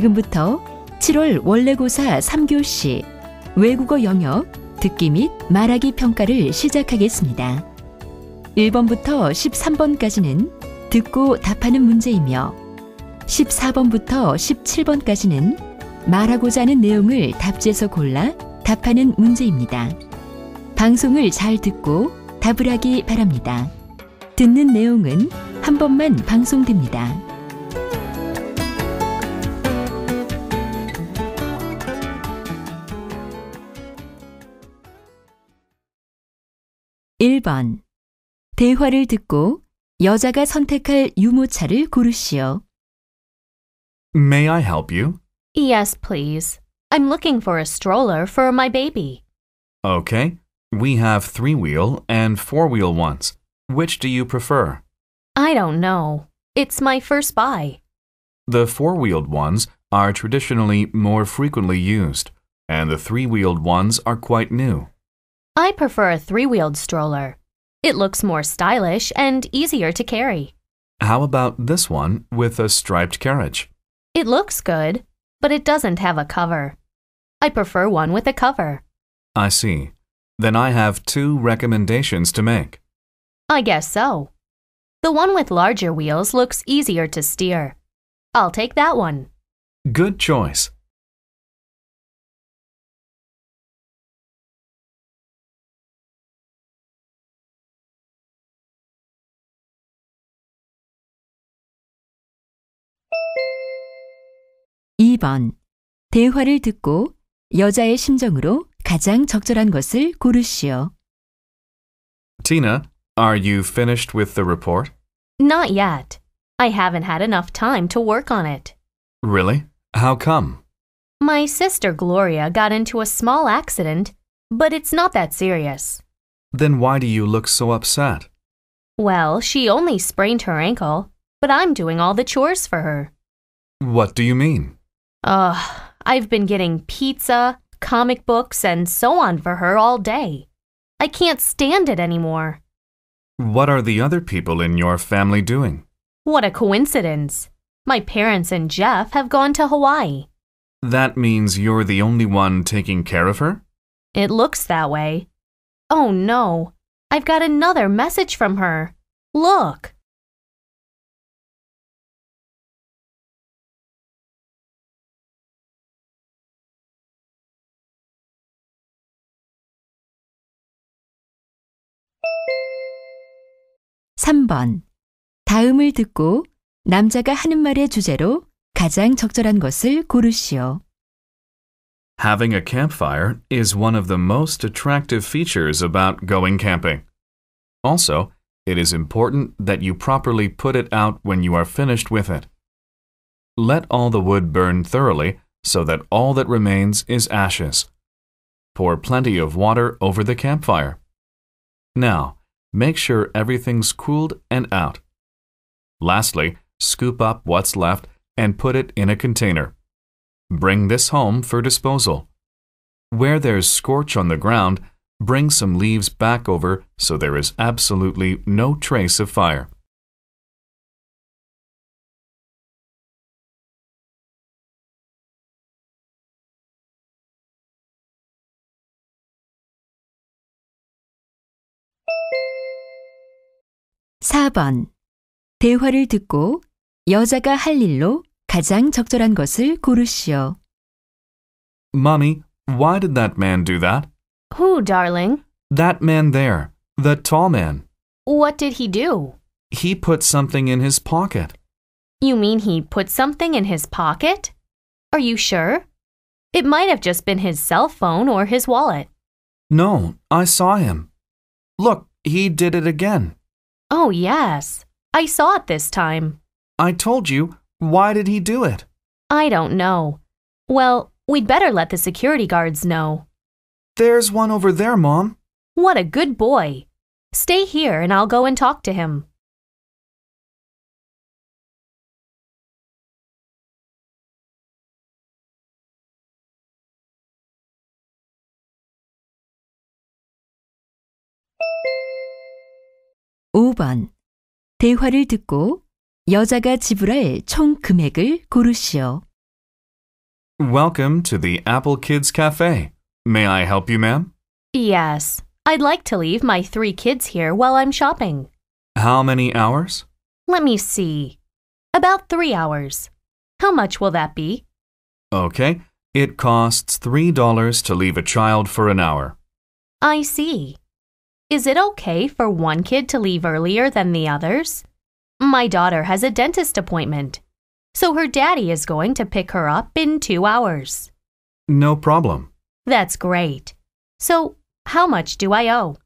지금부터 7월 원래고사 3교시 외국어 영역 듣기 및 말하기 평가를 시작하겠습니다. 1번부터 13번까지는 듣고 답하는 문제이며 14번부터 17번까지는 말하고자 하는 내용을 답지에서 골라 답하는 문제입니다. 방송을 잘 듣고 답을 하기 바랍니다. 듣는 내용은 한 번만 방송됩니다. 1번. 대화를 듣고 여자가 선택할 유모차를 고르시오. May I help you? Yes, please. I'm looking for a stroller for my baby. Okay. We have three wheel and four wheel ones. Which do you prefer? I don't know. It's my first buy. The four wheeled ones are traditionally more frequently used, and the three wheeled ones are quite new. I prefer a three wheeled stroller. It looks more stylish and easier to carry. How about this one with a striped carriage? It looks good, but it doesn't have a cover. I prefer one with a cover. I see. Then I have two recommendations to make. I guess so. The one with larger wheels looks easier to steer. I'll take that one. Good choice. 2번. 대화를 듣고 여자의 심정으로 가장 적절한 것을 고르시오. Tina, are you finished with the report? Not yet. I haven't had enough time to work on it. Really? How come? My sister Gloria got into a small accident, but it's not that serious. Then why do you look so upset? Well, she only sprained her ankle, but I'm doing all the chores for her. What do you mean? Ugh, I've been getting pizza, comic books, and so on for her all day. I can't stand it anymore. What are the other people in your family doing? What a coincidence. My parents and Jeff have gone to Hawaii. That means you're the only one taking care of her? It looks that way. Oh no, I've got another message from her. Look. 3번. 다음을 듣고 남자가 하는 말의 주제로 가장 적절한 것을 고르시오. Having a campfire is one of the most attractive features about going camping. Also, it is important that you properly put it out when you are finished with it. Let all the wood burn thoroughly so that all that remains is ashes. Pour plenty of water over the campfire. Now, Make sure everything's cooled and out. Lastly, scoop up what's left and put it in a container. Bring this home for disposal. Where there's scorch on the ground, bring some leaves back over so there is absolutely no trace of fire. 4번. 대화를 듣고 여자가 할 일로 가장 적절한 것을 고르시오. Mommy, why did that man do that? Who, darling? That man there, the tall man. What did he do? He put something in his pocket. You mean he put something in his pocket? Are you sure? It might have just been his cell phone or his wallet. No, I saw him. Look, he did it again. Oh, yes. I saw it this time. I told you. Why did he do it? I don't know. Well, we'd better let the security guards know. There's one over there, Mom. What a good boy. Stay here and I'll go and talk to him. 대화를 듣고 여자가 지불할 총 금액을 고르시오. Welcome to the Apple Kids Cafe. May I help you, ma'am? Yes. I'd like to leave my three kids here while I'm shopping. How many hours? Let me see. About three hours. How much will that be? Okay. It costs $3 to leave a child for an hour. I see. Is it okay for one kid to leave earlier than the others? My daughter has a dentist appointment, so her daddy is going to pick her up in two hours. No problem. That's great. So, how much do I owe?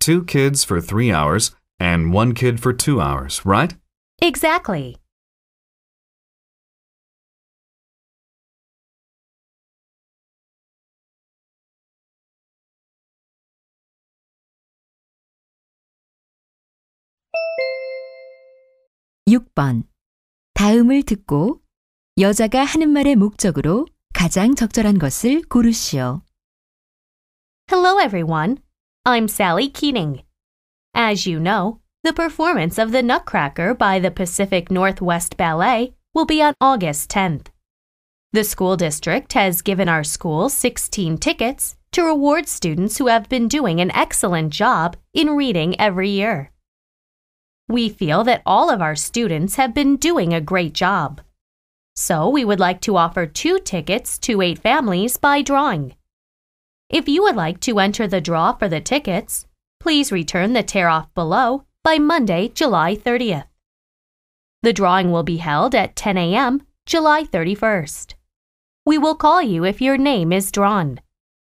Two kids for three hours and one kid for two hours, right? Exactly. 16번. 다음을 듣고 여자가 하는 말의 목적으로 가장 적절한 것을 고르시오. Hello, everyone. I'm Sally Keating. As you know, the performance of The Nutcracker by the Pacific Northwest Ballet will be on August 10th. The school district has given our school 16 tickets to reward students who have been doing an excellent job in reading every year. We feel that all of our students have been doing a great job. So we would like to offer two tickets to eight families by drawing. If you would like to enter the draw for the tickets, please return the tear off below by Monday, July 30th. The drawing will be held at 10 a.m., July 31st. We will call you if your name is drawn.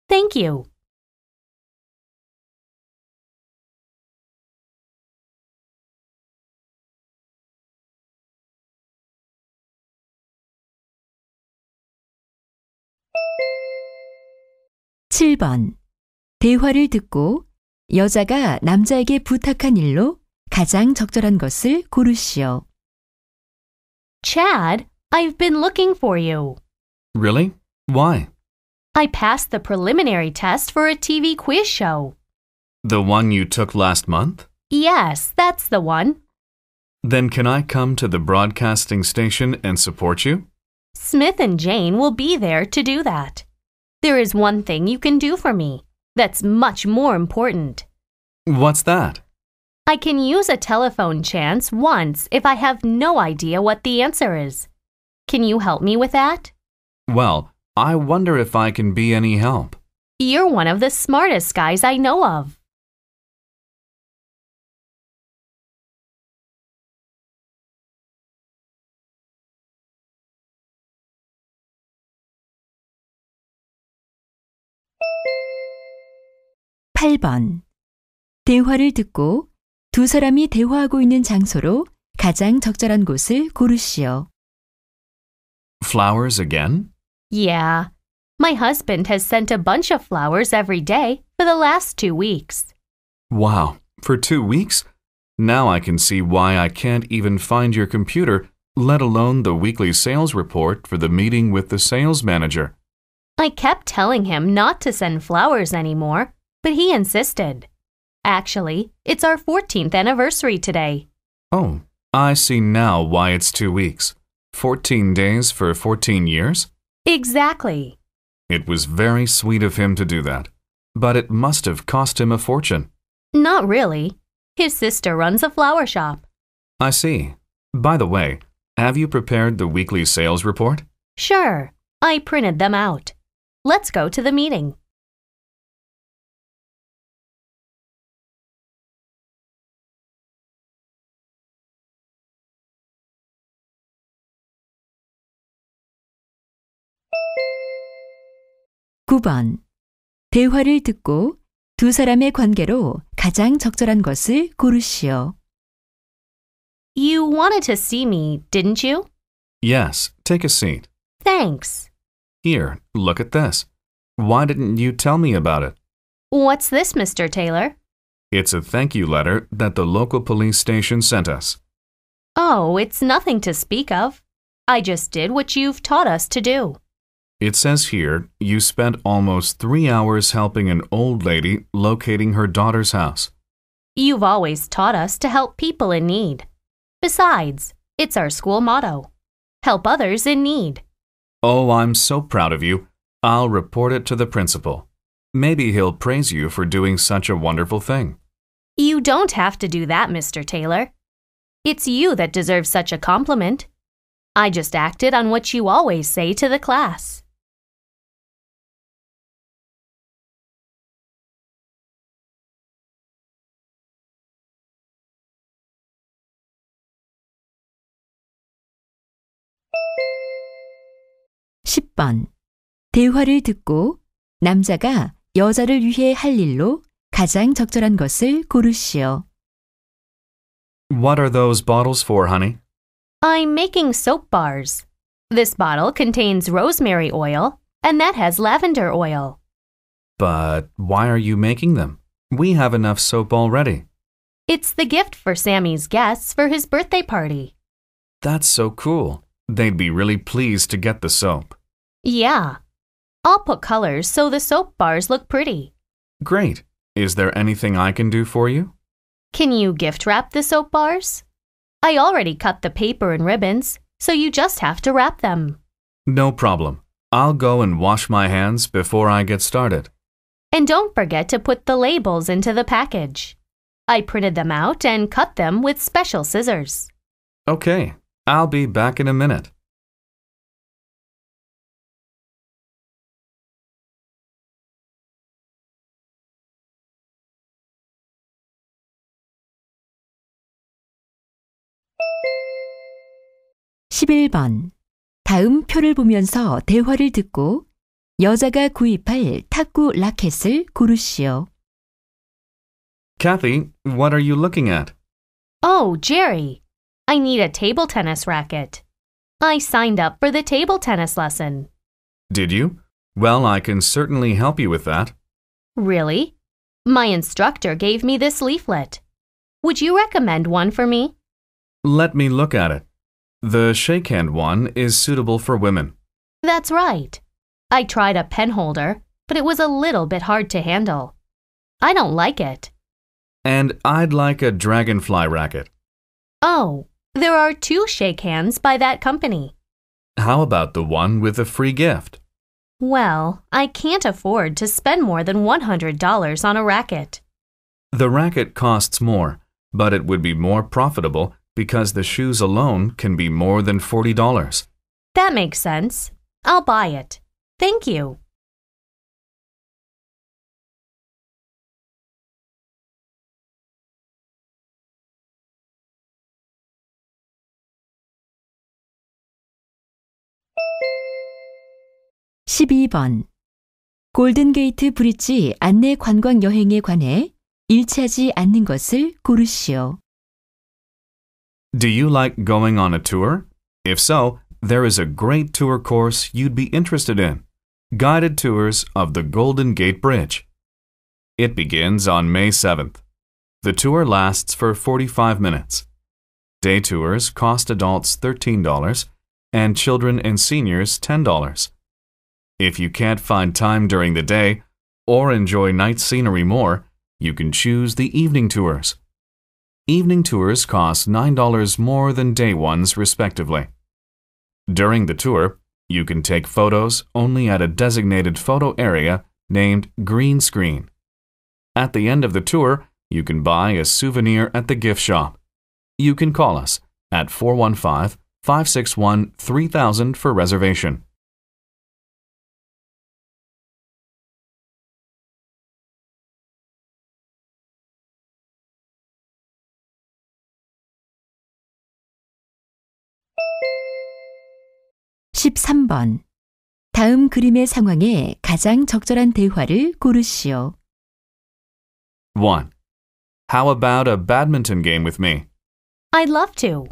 Thank you. 7번. 대화를 듣고 여자가 남자에게 부탁한 일로 가장 적절한 것을 고르시오. Chad, I've been looking for you. Really? Why? I passed the preliminary test for a TV quiz show. The one you took last month? Yes, that's the one. Then can I come to the broadcasting station and support you? Smith and Jane will be there to do that. There is one thing you can do for me that's much more important. What's that? I can use a telephone chance once if I have no idea what the answer is. Can you help me with that? Well, I wonder if I can be any help. You're one of the smartest guys I know of. 8번. 대화를 듣고 두 사람이 대화하고 있는 장소로 가장 적절한 곳을 고르시오. Flowers again? Yeah. My husband has sent a bunch of flowers every day for the last two weeks. Wow. For two weeks? Now I can see why I can't even find your computer, let alone the weekly sales report for the meeting with the sales manager. I kept telling him not to send flowers anymore, but he insisted. Actually, it's our 14th anniversary today. Oh, I see now why it's two weeks. 14 days for 14 years? Exactly. It was very sweet of him to do that, but it must have cost him a fortune. Not really. His sister runs a flower shop. I see. By the way, have you prepared the weekly sales report? Sure. I printed them out. Let's go to the meeting. 9번. 대화를 듣고 두 사람의 관계로 가장 적절한 것을 고르시오. You wanted to see me, didn't you? Yes, take a seat. Thanks. Here, look at this. Why didn't you tell me about it? What's this, Mr. Taylor? It's a thank you letter that the local police station sent us. Oh, it's nothing to speak of. I just did what you've taught us to do. It says here, you spent almost three hours helping an old lady locating her daughter's house. You've always taught us to help people in need. Besides, it's our school motto help others in need. Oh, I'm so proud of you. I'll report it to the principal. Maybe he'll praise you for doing such a wonderful thing. You don't have to do that, Mr. Taylor. It's you that deserves such a compliment. I just acted on what you always say to the class. 10번. 대화를 듣고 남자가 여자를 위해 할 일로 가장 적절한 것을 고르시오. What are those bottles for, honey? I'm making soap bars. This bottle contains rosemary oil, and that has lavender oil. But why are you making them? We have enough soap already. It's the gift for Sammy's guests for his birthday party. That's so cool. They'd be really pleased to get the soap. Yeah. I'll put colors so the soap bars look pretty. Great. Is there anything I can do for you? Can you gift wrap the soap bars? I already cut the paper and ribbons, so you just have to wrap them. No problem. I'll go and wash my hands before I get started. And don't forget to put the labels into the package. I printed them out and cut them with special scissors. Okay, I'll be back in a minute. 11번. 다음 표를 보면서 대화를 듣고 여자가 구입할 탁구 라켓을 고르시오. Kathy, what are you looking at? Oh, Jerry, I need a table tennis racket. I signed up for the table tennis lesson. Did you? Well, I can certainly help you with that. Really? My instructor gave me this leaflet. Would you recommend one for me? Let me look at it. The shake hand one is suitable for women. That's right. I tried a pen holder, but it was a little bit hard to handle. I don't like it. And I'd like a dragonfly racket. Oh, there are two shake hands by that company. How about the one with a free gift? Well, I can't afford to spend more than $100 on a racket. The racket costs more, but it would be more profitable because the shoes alone can be more than $40. That makes sense. I'll buy it. Thank you. (12번) 골든게이트 브릿지 안내 관광 여행에 관해 일치하지 않는 것을 고르시오. Do you like going on a tour? If so, there is a great tour course you'd be interested in Guided Tours of the Golden Gate Bridge. It begins on May 7th. The tour lasts for 45 minutes. Day tours cost adults $13 and children and seniors $10. If you can't find time during the day or enjoy night scenery more, you can choose the evening tours evening tours cost $9 more than day ones, respectively. During the tour, you can take photos only at a designated photo area named Green Screen. At the end of the tour, you can buy a souvenir at the gift shop. You can call us at 415 561 3000 for reservation. 3번. 다음 그림의 상황에 가장 적절한 대화를 고르시오. 1. How about a badminton game with me? I'd love to.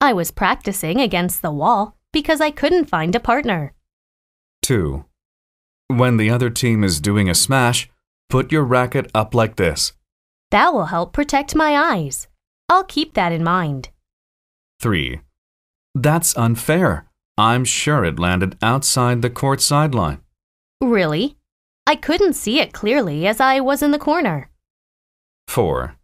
I was practicing against the wall because I couldn't find a partner. 2. When the other team is doing a smash, put your racket up like this. That will help protect my eyes. I'll keep that in mind. 3. That's unfair. I'm sure it landed outside the court sideline. Really? I couldn't see it clearly as I was in the corner. 4.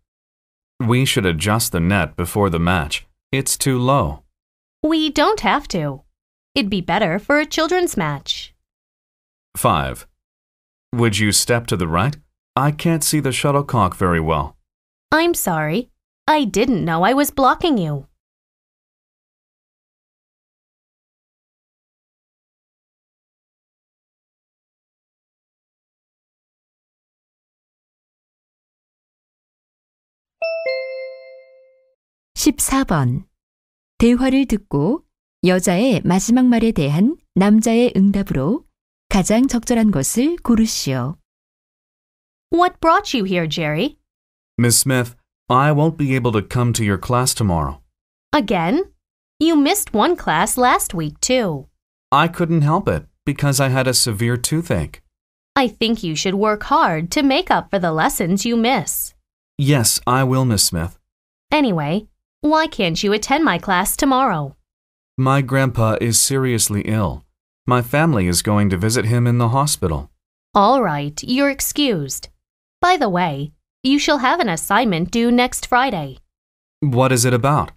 We should adjust the net before the match. It's too low. We don't have to. It'd be better for a children's match. 5. Would you step to the right? I can't see the shuttlecock very well. I'm sorry. I didn't know I was blocking you. 14번. 대화를 듣고 여자의 마지막 말에 대한 남자의 응답으로 가장 적절한 것을 고르시오. What brought you here, Jerry? Miss Smith, I won't be able to come to your class tomorrow. Again? You missed one class last week, too. I couldn't help it because I had a severe toothache. I think you should work hard to make up for the lessons you miss. Yes, I will, Miss Smith. Anyway, why can't you attend my class tomorrow? My grandpa is seriously ill. My family is going to visit him in the hospital. All right, you're excused. By the way, you shall have an assignment due next Friday. What is it about?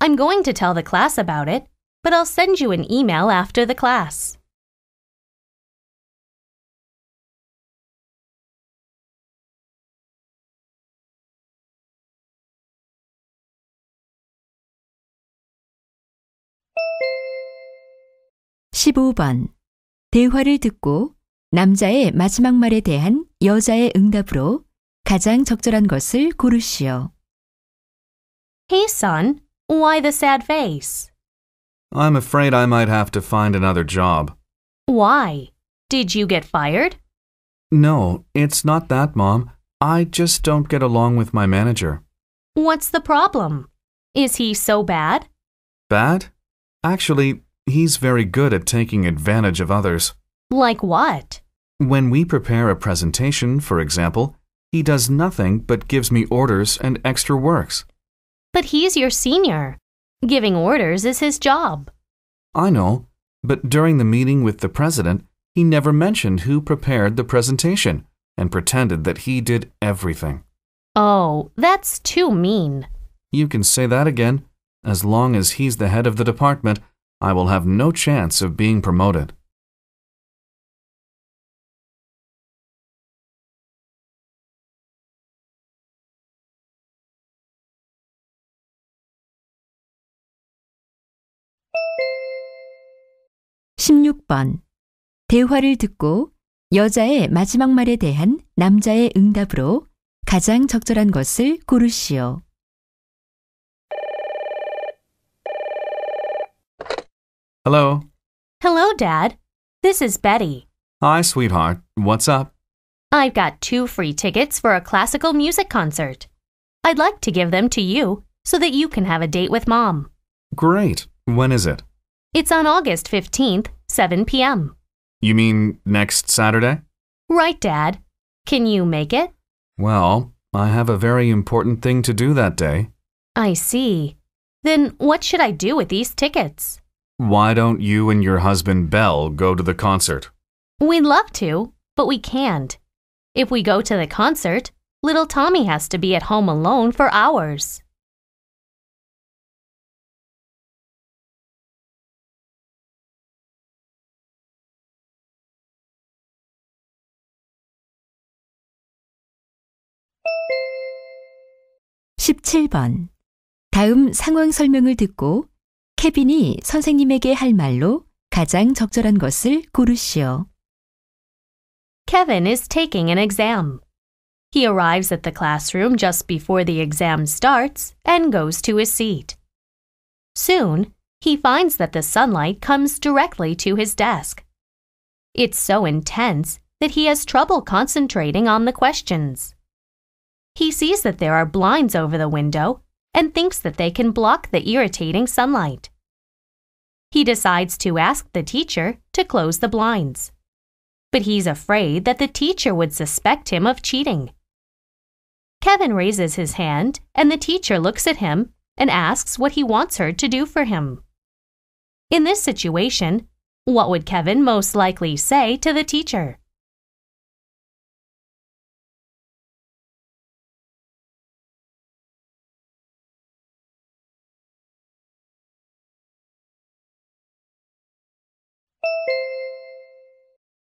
I'm going to tell the class about it, but I'll send you an email after the class. 15번. 대화를 듣고 남자의 마지막 말에 대한 여자의 응답으로 가장 적절한 것을 고르시오. Hey son, why the sad face? I'm afraid I might have to find another job. Why? Did you get fired? No, it's not that, Mom. I just don't get along with my manager. What's the problem? Is he so bad? Bad? Actually, He's very good at taking advantage of others. Like what? When we prepare a presentation, for example, he does nothing but gives me orders and extra works. But he's your senior. Giving orders is his job. I know, but during the meeting with the president, he never mentioned who prepared the presentation and pretended that he did everything. Oh, that's too mean. You can say that again. As long as he's the head of the department, I will have no chance of being promoted. (16번) 대화를 듣고 여자의 마지막 말에 대한 남자의 응답으로 가장 적절한 것을 고르시오. Hello. Hello, Dad. This is Betty. Hi, sweetheart. What's up? I've got two free tickets for a classical music concert. I'd like to give them to you so that you can have a date with Mom. Great. When is it? It's on August 15th, 7 p.m. You mean next Saturday? Right, Dad. Can you make it? Well, I have a very important thing to do that day. I see. Then what should I do with these tickets? Why don't you and your husband Bell go to the concert? We'd love to, but we can't. If we go to the concert, little Tommy has to be at home alone for hours. 번 다음 상황 설명을 듣고 케빈이 선생님에게 할 말로 가장 적절한 것을 고르시오. Kevin is taking an exam. He arrives at the classroom just before the exam starts and goes to his seat. Soon, he finds that the sunlight comes directly to his desk. It's so intense that he has trouble concentrating on the questions. He sees that there are blinds over the window and thinks that they can block the irritating sunlight. He decides to ask the teacher to close the blinds. But he's afraid that the teacher would suspect him of cheating. Kevin raises his hand, and the teacher looks at him and asks what he wants her to do for him. In this situation, what would Kevin most likely say to the teacher?